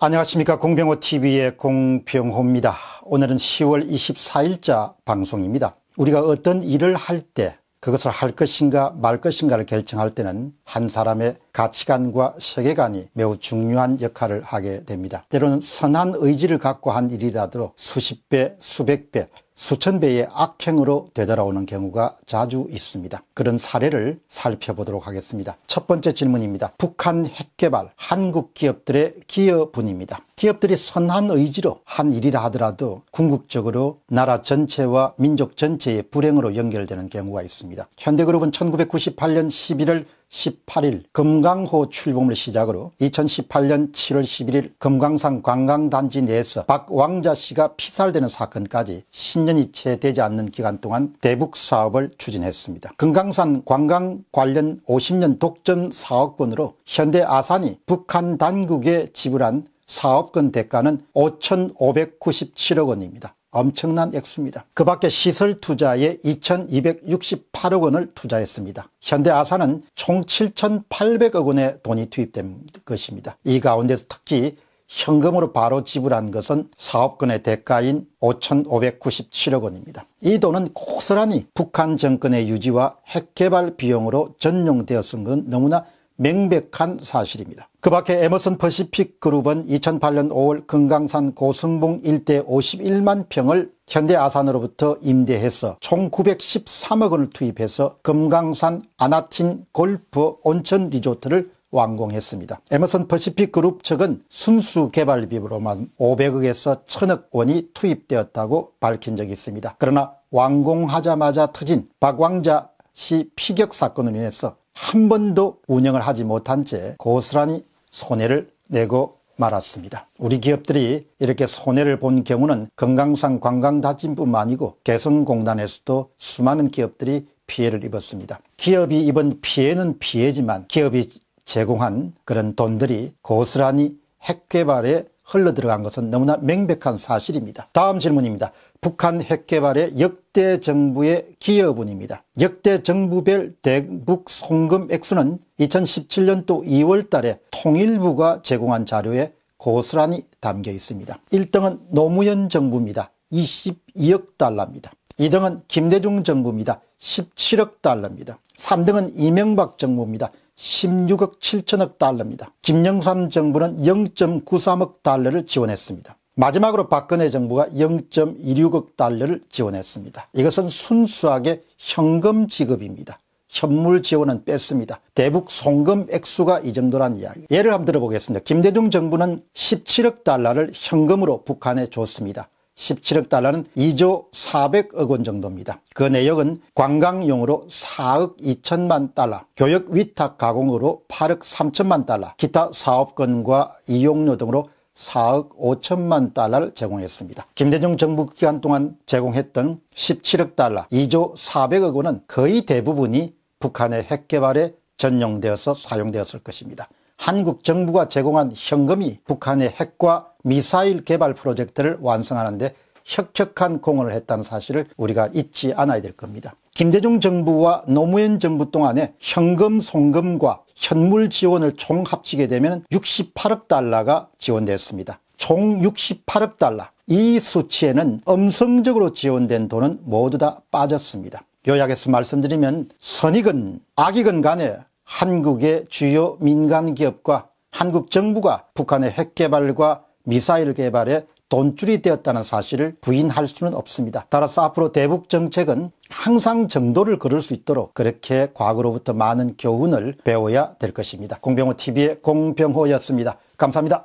안녕하십니까 공병호TV의 공병호입니다. 오늘은 10월 24일자 방송입니다. 우리가 어떤 일을 할 때 그것을 할 것인가 말 것인가를 결정할 때는 한 사람의 가치관과 세계관이 매우 중요한 역할을 하게 됩니다. 때로는 선한 의지를 갖고 한 일이라도 수십 배, 수백 배, 수천 배의 악행으로 되돌아오는 경우가 자주 있습니다. 그런 사례를 살펴보도록 하겠습니다. 첫 번째 질문입니다. 북한 핵개발 한국 기업들의 기여분입니다. 기업들이 선한 의지로 한 일이라 하더라도 궁극적으로 나라 전체와 민족 전체의 불행으로 연결되는 경우가 있습니다. 현대그룹은 1998년 11월 18일 금강호 출범을 시작으로 2018년 7월 11일 금강산 관광단지 내에서 박왕자 씨가 피살되는 사건까지 10년이 채 되지 않는 기간 동안 대북 사업을 추진했습니다. 금강산 관광 관련 50년 독점 사업권으로 현대 아산이 북한 당국에 지불한 사업권 대가는 5,597억 원입니다. 엄청난 액수입니다. 그 밖에 시설 투자에 2268억 원을 투자했습니다. 현대아산은 총 7800억 원의 돈이 투입된 것입니다. 이 가운데서 특히 현금으로 바로 지불한 것은 사업권의 대가인 5,597억 원입니다. 이 돈은 고스란히 북한 정권의 유지와 핵개발 비용으로 전용되었은 건 너무나 명백한 사실입니다. 그 밖에 에머슨 퍼시픽 그룹은 2008년 5월 금강산 고성봉 일대 51만 평을 현대 아산으로부터 임대해서 총 913억 원을 투입해서 금강산 아나틴 골프 온천 리조트를 완공했습니다. 에머슨 퍼시픽 그룹 측은 순수 개발비로만 500억에서 1000억 원이 투입되었다고 밝힌 적이 있습니다. 그러나 완공하자마자 터진 박왕자 시 피격 사건으로 인해서 한 번도 운영을 하지 못한 채 고스란히 손해를 내고 말았습니다. 우리 기업들이 이렇게 손해를 본 경우는 건강상 관광 다짐뿐만 아니고 개성공단에서도 수많은 기업들이 피해를 입었습니다. 기업이 입은 피해는 피해지만 기업이 제공한 그런 돈들이 고스란히 핵개발에 흘러들어간 것은 너무나 명백한 사실입니다. 다음 질문입니다. 북한 핵개발의 역대 정부의 기여분입니다. 역대 정부별 대북 송금 액수는 2017년도 2월 달에 통일부가 제공한 자료에 고스란히 담겨 있습니다. 1등은 노무현 정부입니다. 22억 달러입니다. 2등은 김대중 정부입니다. 17억 달러입니다. 3등은 이명박 정부입니다. 16억 7천억 달러입니다. 김영삼 정부는 0.93억 달러를 지원했습니다. 마지막으로 박근혜 정부가 0.16억 달러를 지원했습니다. 이것은 순수하게 현금 지급입니다. 현물 지원은 뺐습니다. 대북 송금 액수가 이 정도란 이야기. 예를 한번 들어보겠습니다. 김대중 정부는 17억 달러를 현금으로 북한에 줬습니다. 17억 달러는 2조 400억 원 정도입니다. 그 내역은 관광용으로 4억 2천만 달러, 교역 위탁 가공으로 8억 3천만 달러, 기타 사업권과 이용료 등으로 4억 5천만 달러를 제공했습니다. 김대중 정부 기간 동안 제공했던 17억 달러, 2조 400억 원은 거의 대부분이 북한의 핵개발에 전용되어서 사용되었을 것입니다. 한국 정부가 제공한 현금이 북한의 핵과 미사일 개발 프로젝트를 완성하는 데 혁혁한 공헌을 했다는 사실을 우리가 잊지 않아야 될 겁니다. 김대중 정부와 노무현 정부 동안에 현금 송금과 현물 지원을 총 합치게 되면 68억 달러가 지원됐습니다. 총 68억 달러. 이 수치에는 음성적으로 지원된 돈은 모두 다 빠졌습니다. 요약해서 말씀드리면 선익은 악익은 간에 한국의 주요 민간 기업과 한국 정부가 북한의 핵 개발과 미사일 개발에 돈줄이 되었다는 사실을 부인할 수는 없습니다. 따라서 앞으로 대북 정책은 항상 정도를 그럴 수 있도록 그렇게 과거로부터 많은 교훈을 배워야 될 것입니다. 공병호 TV의 공병호였습니다. 감사합니다.